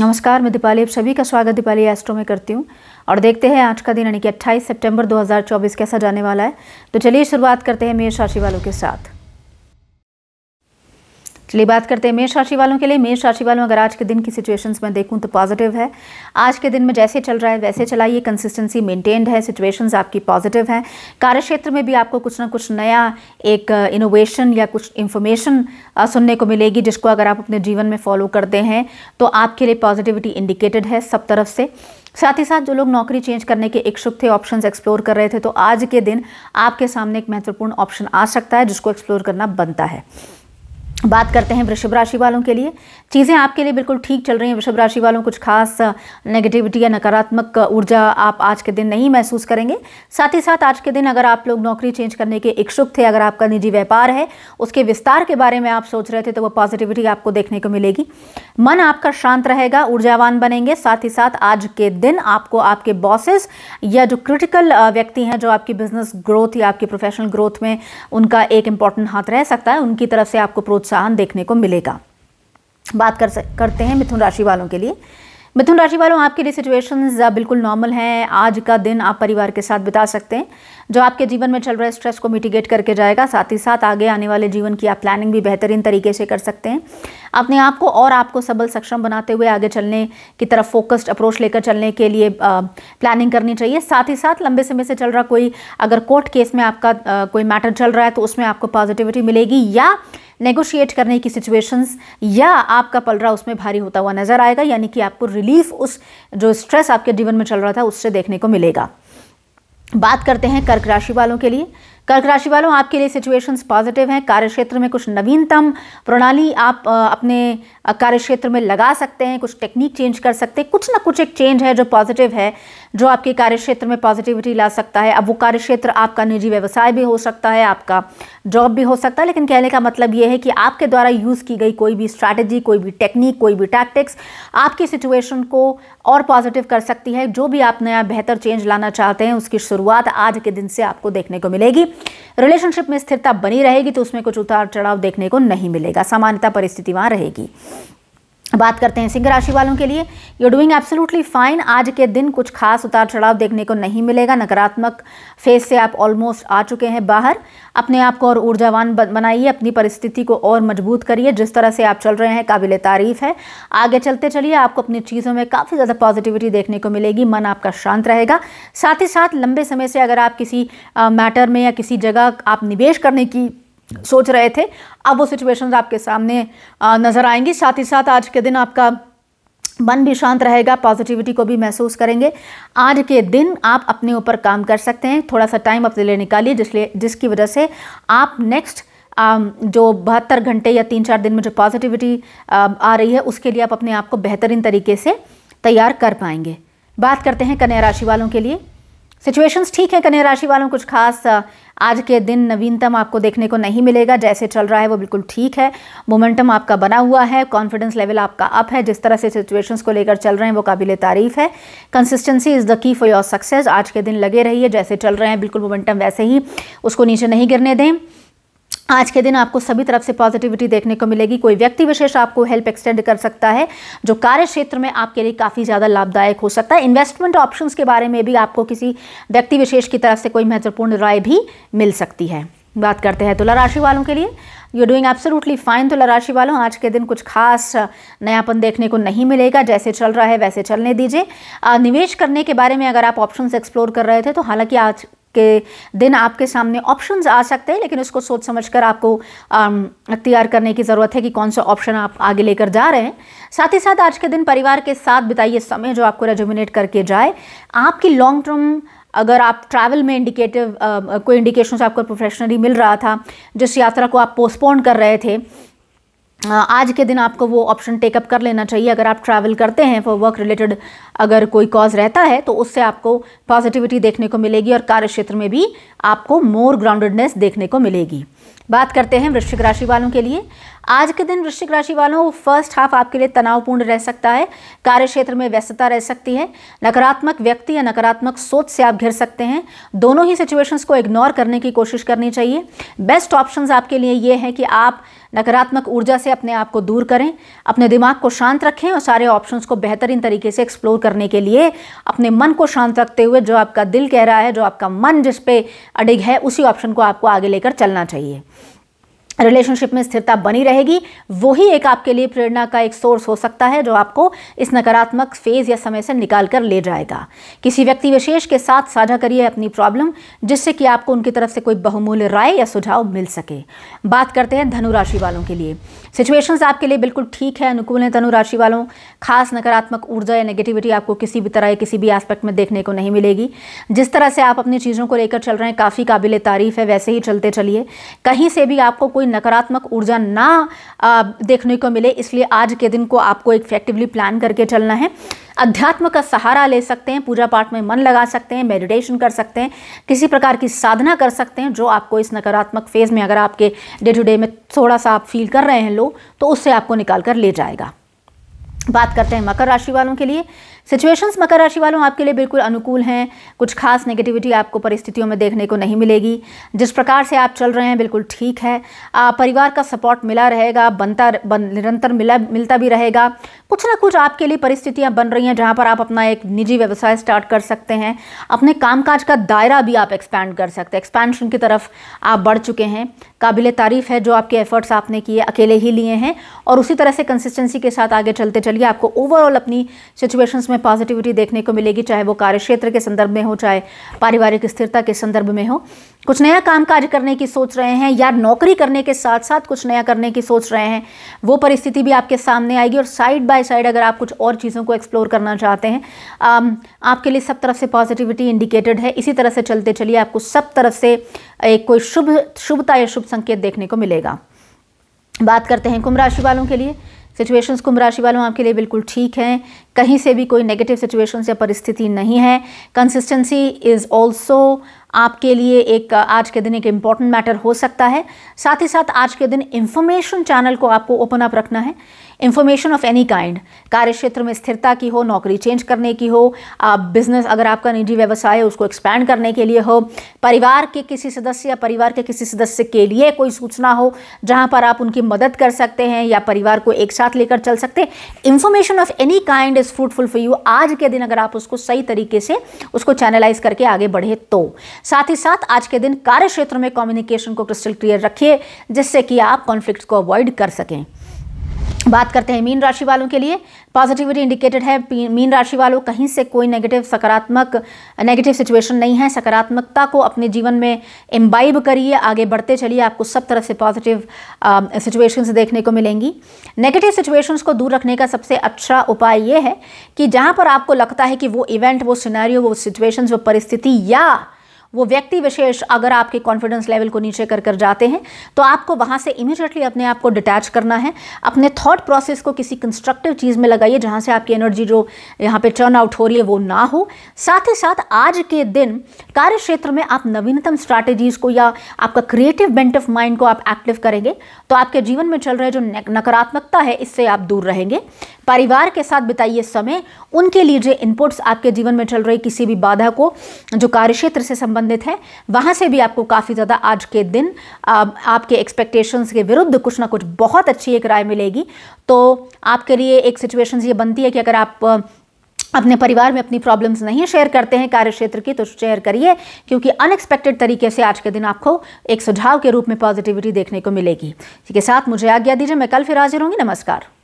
नमस्कार मैं दीपाली आप सभी का स्वागत दीपाली एस्ट्रो में करती हूँ और देखते हैं आज का दिन यानी कि 28 सितंबर 2024 कैसा जाने वाला है तो चलिए शुरुआत करते हैं मेष राशि वालों के साथ चलिए बात करते हैं मेष राशि वालों के लिए मेष राशि वालों अगर आज के दिन की सिचुएशंस में देखूं तो पॉजिटिव है आज के दिन में जैसे चल रहा है वैसे चलाइए कंसिस्टेंसी मेंटेन्ड है सिचुएशंस आपकी पॉजिटिव हैं कार्य क्षेत्र में भी आपको कुछ ना कुछ नया एक इनोवेशन या कुछ इन्फॉर्मेशन सुनने को मिलेगी जिसको अगर आप अपने जीवन में फॉलो करते हैं तो आपके लिए पॉजिटिविटी इंडिकेटेड है सब तरफ से साथ ही साथ जो लोग नौकरी चेंज करने के इच्छुक थे ऑप्शंस एक्सप्लोर कर रहे थे तो आज के दिन आपके सामने एक महत्वपूर्ण ऑप्शन आ सकता है जिसको एक्सप्लोर करना बनता है बात करते हैं वृषभ राशि वालों के लिए चीज़ें आपके लिए बिल्कुल ठीक चल रही हैं वृषभ राशि वालों कुछ खास नेगेटिविटी या नकारात्मक ऊर्जा आप आज के दिन नहीं महसूस करेंगे साथ ही साथ आज के दिन अगर आप लोग नौकरी चेंज करने के इच्छुक थे अगर आपका निजी व्यापार है उसके विस्तार के बारे में आप सोच रहे थे तो वह पॉजिटिविटी आपको देखने को मिलेगी मन आपका शांत रहेगा ऊर्जावान बनेंगे साथ ही साथ आज के दिन आपको आपके बॉसेस या जो क्रिटिकल व्यक्ति हैं जो आपकी बिजनेस ग्रोथ या आपकी प्रोफेशनल ग्रोथ में उनका एक इंपॉर्टेंट हाथ रह सकता है उनकी तरफ से आपको प्रोत्साहन प्रोत्साहन देखने को मिलेगा बात कर करते हैं मिथुन राशि वालों के लिए मिथुन राशि वालों आपके लिए सिचुएशन बिल्कुल नॉर्मल हैं आज का दिन आप परिवार के साथ बिता सकते हैं जो आपके जीवन में चल रहे स्ट्रेस को मिटिगेट करके जाएगा साथ ही साथ आगे आने वाले जीवन की आप प्लानिंग भी बेहतरीन तरीके से कर सकते हैं अपने आप को और आपको सबल सक्षम बनाते हुए आगे चलने की तरफ फोकस्ड अप्रोच लेकर चलने के लिए आ, प्लानिंग करनी चाहिए साथ ही साथ लंबे समय से चल रहा कोई अगर कोर्ट केस में आपका आ, कोई मैटर चल रहा है तो उसमें आपको पॉजिटिविटी मिलेगी या नेगोशिएट करने की सिचुएशंस या आपका पलरा उसमें भारी होता हुआ नजर आएगा यानी कि आपको रिलीफ उस जो स्ट्रेस आपके जीवन में चल रहा था उससे देखने को मिलेगा बात करते हैं कर्क राशि वालों के लिए कर्क राशि वालों आपके लिए सिचुएशंस पॉजिटिव हैं कार्यक्षेत्र में कुछ नवीनतम प्रणाली आप अपने कार्यक्षेत्र में लगा सकते हैं कुछ टेक्निक चेंज कर सकते हैं कुछ ना कुछ एक चेंज है जो पॉजिटिव है जो आपके कार्य क्षेत्र में पॉजिटिविटी ला सकता है अब वो कार्य क्षेत्र आपका निजी व्यवसाय भी हो सकता है आपका जॉब भी हो सकता है लेकिन कहने का मतलब ये है कि आपके द्वारा यूज़ की गई कोई भी स्ट्रैटेजी कोई भी टेक्निक कोई भी टैक्टिक्स आपकी सिचुएशन को और पॉजिटिव कर सकती है जो भी आप नया बेहतर चेंज लाना चाहते हैं उसकी शुरुआत आज के दिन से आपको देखने को मिलेगी रिलेशनशिप में स्थिरता बनी रहेगी तो उसमें कुछ उतार चढ़ाव देखने को नहीं मिलेगा सामान्यता परिस्थिति वहाँ रहेगी बात करते हैं सिंह राशि वालों के लिए यू डूइंग एब्सोल्युटली फाइन आज के दिन कुछ खास उतार चढ़ाव देखने को नहीं मिलेगा नकारात्मक फेज से आप ऑलमोस्ट आ चुके हैं बाहर अपने आप को और ऊर्जावान बनाइए अपनी परिस्थिति को और मजबूत करिए जिस तरह से आप चल रहे हैं काबिल तारीफ है आगे चलते चलिए आपको अपनी चीज़ों में काफ़ी ज़्यादा पॉजिटिविटी देखने को मिलेगी मन आपका शांत रहेगा साथ ही साथ लंबे समय से अगर आप किसी मैटर में या किसी जगह आप निवेश करने की सोच रहे थे अब वो सिचुएशंस आपके सामने नज़र आएंगी साथ ही साथ आज के दिन आपका मन भी शांत रहेगा पॉजिटिविटी को भी महसूस करेंगे आज के दिन आप अपने ऊपर काम कर सकते हैं थोड़ा सा टाइम अपने लिए निकालिए जिसलिए जिसकी वजह से आप नेक्स्ट जो बहत्तर घंटे या तीन चार दिन में जो पॉजिटिविटी आ रही है उसके लिए आप अपने आप को बेहतरीन तरीके से तैयार कर पाएंगे बात करते हैं कन्या राशि वालों के लिए सिचुएशंस ठीक है कन्या राशि वालों कुछ खास आज के दिन नवीनतम आपको देखने को नहीं मिलेगा जैसे चल रहा है वो बिल्कुल ठीक है मोमेंटम आपका बना हुआ है कॉन्फिडेंस लेवल आपका अप है जिस तरह से सिचुएशंस को लेकर चल रहे हैं वो काबिल तारीफ है consistency is the key for your success आज के दिन लगे रहिए जैसे चल रहे हैं बिल्कुल मोमेंटम वैसे ही उसको नीचे नहीं गिरने दें आज के दिन आपको सभी तरफ से पॉजिटिविटी देखने को मिलेगी कोई व्यक्ति विशेष आपको हेल्प एक्सटेंड कर सकता है जो कार्य क्षेत्र में आपके लिए काफ़ी ज़्यादा लाभदायक हो सकता है इन्वेस्टमेंट ऑप्शंस के बारे में भी आपको किसी व्यक्ति विशेष की तरफ से कोई महत्वपूर्ण राय भी मिल सकती है बात करते हैं तुला राशि वालों के लिए यू डूइंग एब्सोलूटली फाइन तुला राशि वालों आज के दिन कुछ खास नयापन देखने को नहीं मिलेगा जैसे चल रहा है वैसे चलने दीजिए निवेश करने के बारे में अगर आप ऑप्शंस एक्सप्लोर कर रहे थे तो हालांकि आज के दिन आपके सामने ऑप्शंस आ सकते हैं लेकिन उसको सोच समझकर आपको तैयार करने की ज़रूरत है कि कौन सा ऑप्शन आप आगे लेकर जा रहे हैं साथ ही साथ आज के दिन परिवार के साथ बिताइए समय जो आपको रेजुमिनेट करके जाए आपकी लॉन्ग टर्म अगर आप ट्रैवल में इंडिकेटिव कोई इंडिकेशन आपको प्रोफेशनली मिल रहा था जिस यात्रा को आप पोस्टपोन कर रहे थे आज के दिन आपको वो ऑप्शन टेकअप कर लेना चाहिए अगर आप ट्रैवल करते हैं फॉर वर्क रिलेटेड अगर कोई कॉज रहता है तो उससे आपको पॉजिटिविटी देखने को मिलेगी और कार्य क्षेत्र में भी आपको मोर ग्राउंडेडनेस देखने को मिलेगी बात करते हैं वृश्चिक राशि वालों के लिए आज के दिन वृश्चिक राशि वालों फर्स्ट हाफ आपके लिए तनावपूर्ण रह सकता है कार्य क्षेत्र में व्यस्तता रह सकती है नकारात्मक व्यक्ति या नकारात्मक सोच से आप घिर सकते हैं दोनों ही सिचुएशंस को इग्नोर करने की कोशिश करनी चाहिए बेस्ट ऑप्शंस आपके लिए ये हैं कि आप नकारात्मक ऊर्जा से अपने आप को दूर करें अपने दिमाग को शांत रखें और सारे ऑप्शंस को बेहतरीन तरीके से एक्सप्लोर करने के लिए अपने मन को शांत रखते हुए जो आपका दिल कह रहा है जो आपका मन जिस पे अडिग है उसी ऑप्शन को आपको आगे लेकर चलना चाहिए रिलेशनशिप में स्थिरता बनी रहेगी वही एक आपके लिए प्रेरणा का एक सोर्स हो सकता है जो आपको इस नकारात्मक फेज या समय से निकाल कर ले जाएगा किसी व्यक्ति विशेष के साथ साझा करिए अपनी प्रॉब्लम जिससे कि आपको उनकी तरफ से कोई बहुमूल्य राय या सुझाव मिल सके बात करते हैं धनु राशि वालों के लिए सिचुएशंस आपके लिए बिल्कुल ठीक है अनुकूल हैं धनुराशि वालों खास नकारात्मक ऊर्जा या नेगेटिविटी आपको किसी भी तरह किसी भी एस्पेक्ट में देखने को नहीं मिलेगी जिस तरह से आप अपनी चीज़ों को लेकर चल रहे हैं काफ़ी काबिल तारीफ़ है वैसे ही चलते चलिए कहीं से भी आपको कोई नकारात्मक ऊर्जा ना देखने को मिले इसलिए आज के दिन को आपको इफेक्टिवली प्लान करके चलना है अध्यात्म का सहारा ले सकते हैं पूजा पाठ में मन लगा सकते हैं मेडिटेशन कर सकते हैं किसी प्रकार की साधना कर सकते हैं जो आपको इस नकारात्मक फेज़ में अगर आपके डे टू डे में थोड़ा सा आप फील कर रहे हैं लोग तो उससे आपको निकाल कर ले जाएगा बात करते हैं मकर राशि वालों के लिए सिचुएशंस मकर राशि वालों आपके लिए बिल्कुल अनुकूल हैं कुछ खास नेगेटिविटी आपको परिस्थितियों में देखने को नहीं मिलेगी जिस प्रकार से आप चल रहे हैं बिल्कुल ठीक है आ, परिवार का सपोर्ट मिला रहेगा बनता बन, निरंतर मिला मिलता भी रहेगा कुछ ना कुछ आपके लिए परिस्थितियाँ बन रही हैं जहाँ पर आप अपना एक निजी व्यवसाय स्टार्ट कर सकते हैं अपने कामकाज का दायरा भी आप एक्सपैंड कर सकते हैं एक्सपेंशन की तरफ आप बढ़ चुके हैं काबिल तारीफ़ है जो आपके एफ़र्ट्स आपने किए अकेले ही लिए हैं और उसी तरह से कंसिस्टेंसी के साथ आगे चलते चलिए आपको ओवरऑल अपनी सिचुएशंस में में पॉजिटिविटी देखने को मिलेगी चाहे वो कार्यक्षेत्र के संदर्भ में हो चाहे पारिवारिक स्थिरता के संदर्भ में हो कुछ नया काम कार्य करने की सोच रहे हैं या नौकरी करने के साथ साथ कुछ नया करने की सोच रहे हैं वो परिस्थिति भी आपके सामने आएगी और साइड बाय साइड अगर आप कुछ और चीज़ों को एक्सप्लोर करना चाहते हैं um, आपके लिए सब तरफ से पॉजिटिविटी इंडिकेटेड है इसी तरह से चलते चलिए आपको सब तरफ से एक कोई शुभ शुभता या शुभ संकेत देखने को मिलेगा बात करते हैं कुंभ राशि वालों के लिए सिचुएशंस कुंभ राशि वालों आपके लिए बिल्कुल ठीक हैं कहीं से भी कोई नेगेटिव सिचुएशंस या परिस्थिति नहीं है कंसिस्टेंसी इज़ ऑल्सो आपके लिए एक आज के दिन एक इम्पॉर्टेंट मैटर हो सकता है साथ ही साथ आज के दिन इंफॉर्मेशन चैनल को आपको ओपन अप रखना है इन्फॉर्मेशन ऑफ एनी काइंड कार्य क्षेत्र में स्थिरता की हो नौकरी चेंज करने की हो आप बिजनेस अगर आपका निजी व्यवसाय है उसको एक्सपैंड करने के लिए हो परिवार के किसी सदस्य या परिवार के किसी सदस्य के लिए कोई सूचना हो जहाँ पर आप उनकी मदद कर सकते हैं या परिवार को एक साथ लेकर चल सकते हैं information of any kind is fruitful for you आज के दिन अगर आप उसको सही तरीके से उसको चैनलाइज करके आगे बढ़े तो साथ ही साथ आज के दिन कार्य क्षेत्र में कम्युनिकेशन को क्रिस्टल क्लियर रखिए जिससे कि आप कॉन्फ्लिक्ट को अवॉइड कर सकें बात करते हैं मीन राशि वालों के लिए पॉजिटिविटी इंडिकेटेड है मीन राशि वालों कहीं से कोई नेगेटिव सकारात्मक नेगेटिव सिचुएशन नहीं है सकारात्मकता को अपने जीवन में एम्बाइब करिए आगे बढ़ते चलिए आपको सब तरह से पॉजिटिव सिचुएशंस um, देखने को मिलेंगी नेगेटिव सिचुएशंस को दूर रखने का सबसे अच्छा उपाय ये है कि जहाँ पर आपको लगता है कि वो इवेंट वो सिनेरियो वो सिचुएशंस वो परिस्थिति या वो व्यक्ति विशेष अगर आपके कॉन्फिडेंस लेवल को नीचे कर कर जाते हैं तो आपको वहाँ से इमीजिएटली अपने आप को डिटैच करना है अपने थॉट प्रोसेस को किसी कंस्ट्रक्टिव चीज़ में लगाइए जहाँ से आपकी एनर्जी जो यहाँ पे टर्न आउट हो रही है वो ना हो साथ ही साथ आज के दिन कार्य क्षेत्र में आप नवीनतम स्ट्रैटेजीज़ को या आपका क्रिएटिव बेंट ऑफ माइंड को आप एक्टिव करेंगे तो आपके जीवन में चल रहे जो नकारात्मकता है इससे आप दूर रहेंगे परिवार के साथ बिताइए समय उनके लिए जो इनपुट्स आपके जीवन में चल रही किसी भी बाधा को जो कार्य क्षेत्र से संबंधित है वहाँ से भी आपको काफ़ी ज़्यादा आज के दिन आपके एक्सपेक्टेशंस के विरुद्ध कुछ ना कुछ बहुत अच्छी एक राय मिलेगी तो आपके लिए एक सिचुएशन ये बनती है कि अगर आप अपने परिवार में अपनी प्रॉब्लम्स नहीं शेयर करते हैं कार्य क्षेत्र की तो शेयर करिए क्योंकि अनएक्सपेक्टेड तरीके से आज के दिन आपको एक सुझाव के रूप में पॉजिटिविटी देखने को मिलेगी इसके साथ मुझे आज्ञा दीजिए मैं कल फिर हाजिर होंगी नमस्कार